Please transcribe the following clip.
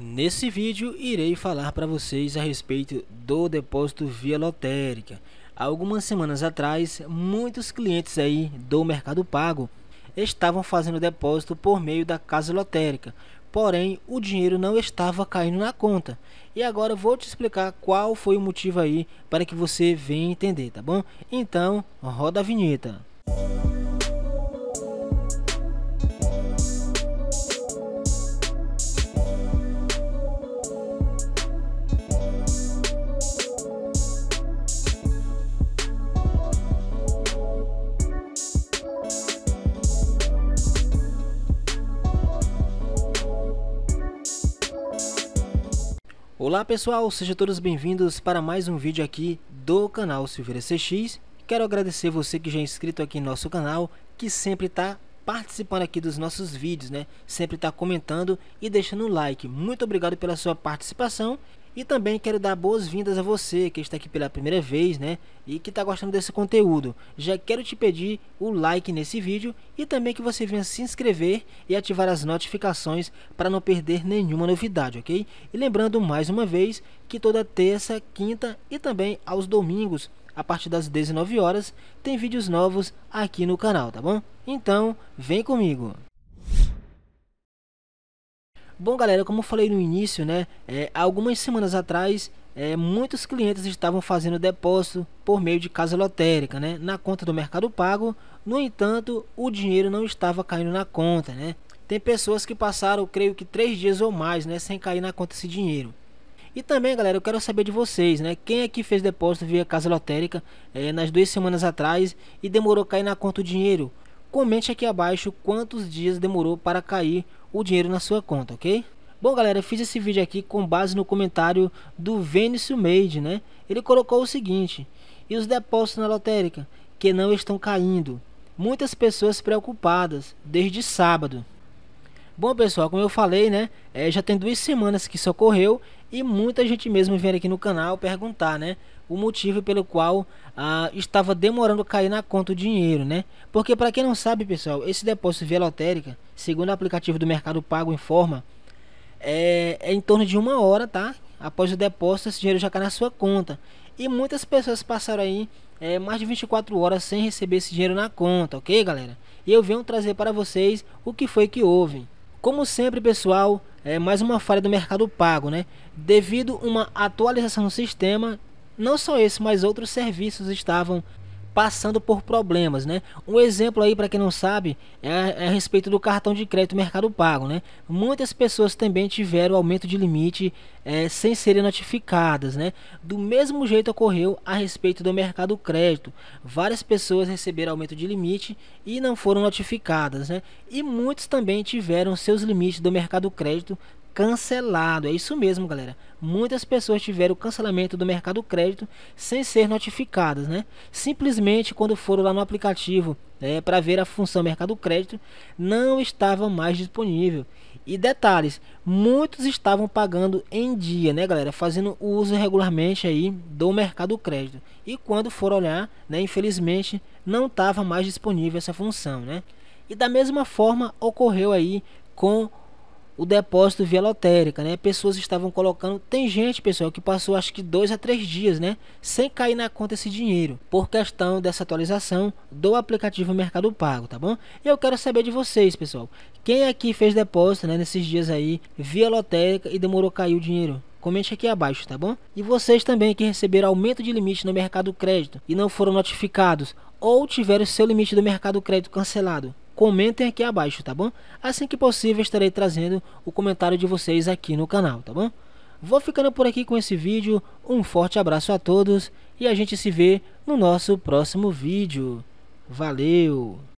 Nesse vídeo irei falar para vocês a respeito do depósito via lotérica. algumas semanas atrás, muitos clientes aí do Mercado Pago estavam fazendo depósito por meio da casa lotérica, porém o dinheiro não estava caindo na conta. E agora vou te explicar qual foi o motivo aí para que você venha entender, tá bom? Então, roda a vinheta. Música Olá pessoal, sejam todos bem-vindos para mais um vídeo aqui do canal Silveira CX. Quero agradecer você que já é inscrito aqui no nosso canal, que sempre está participando aqui dos nossos vídeos, né? Sempre está comentando e deixando um like. Muito obrigado pela sua participação e também quero dar boas-vindas a você que está aqui pela primeira vez, né? E que está gostando desse conteúdo. Já quero te pedir o like nesse vídeo e também que você venha se inscrever e ativar as notificações para não perder nenhuma novidade, ok? E lembrando mais uma vez que toda terça, quinta e também aos domingos, a partir das 19 horas, tem vídeos novos aqui no canal, tá bom? Então, vem comigo! Bom, galera, como eu falei no início, né? É, algumas semanas atrás, é, muitos clientes estavam fazendo depósito por meio de casa lotérica, né? Na conta do Mercado Pago. No entanto, o dinheiro não estava caindo na conta, né? Tem pessoas que passaram, creio que, três dias ou mais, né? Sem cair na conta esse dinheiro. E também, galera, eu quero saber de vocês, né? Quem é que fez depósito via casa lotérica é, nas duas semanas atrás e demorou cair na conta o dinheiro? Comente aqui abaixo quantos dias demorou para cair o dinheiro na sua conta, ok? Bom galera, fiz esse vídeo aqui com base no comentário do Vencio Made, né? Ele colocou o seguinte, e os depósitos na lotérica, que não estão caindo. Muitas pessoas preocupadas, desde sábado. Bom pessoal, como eu falei, né, é, já tem duas semanas que isso ocorreu e muita gente mesmo vem aqui no canal perguntar, né, o motivo pelo qual ah, estava demorando a cair na conta o dinheiro, né? Porque para quem não sabe, pessoal, esse depósito via lotérica, segundo o aplicativo do Mercado Pago informa, é, é em torno de uma hora, tá? Após o depósito, esse dinheiro já cai na sua conta. E muitas pessoas passaram aí é, mais de 24 horas sem receber esse dinheiro na conta, ok, galera? E eu venho trazer para vocês o que foi que houve. Como sempre, pessoal, é mais uma falha do mercado pago, né? Devido uma atualização do sistema, não só esse, mas outros serviços estavam passando por problemas, né? Um exemplo aí para quem não sabe é a, é a, respeito do cartão de crédito Mercado Pago, né? Muitas pessoas também tiveram aumento de limite é, sem serem notificadas, né? Do mesmo jeito ocorreu a respeito do Mercado Crédito, várias pessoas receberam aumento de limite e não foram notificadas, né? E muitos também tiveram seus limites do Mercado Crédito cancelado. É isso mesmo, galera. Muitas pessoas tiveram cancelamento do mercado crédito sem ser notificadas, né? Simplesmente quando foram lá no aplicativo né, para ver a função mercado crédito, não estava mais disponível. E detalhes, muitos estavam pagando em dia, né, galera? Fazendo uso regularmente aí do mercado crédito. E quando foram olhar, né, infelizmente não estava mais disponível essa função, né? E da mesma forma ocorreu aí com o depósito via lotérica, né? Pessoas estavam colocando. Tem gente, pessoal, que passou acho que dois a três dias, né? Sem cair na conta esse dinheiro, por questão dessa atualização do aplicativo Mercado Pago, tá bom? E eu quero saber de vocês, pessoal. Quem aqui fez depósito, né? Nesses dias aí, via lotérica e demorou cair o dinheiro? Comente aqui abaixo, tá bom? E vocês também que receberam aumento de limite no mercado crédito e não foram notificados ou tiveram seu limite do mercado crédito cancelado, comentem aqui abaixo, tá bom? Assim que possível estarei trazendo o comentário de vocês aqui no canal, tá bom? Vou ficando por aqui com esse vídeo, um forte abraço a todos e a gente se vê no nosso próximo vídeo. Valeu!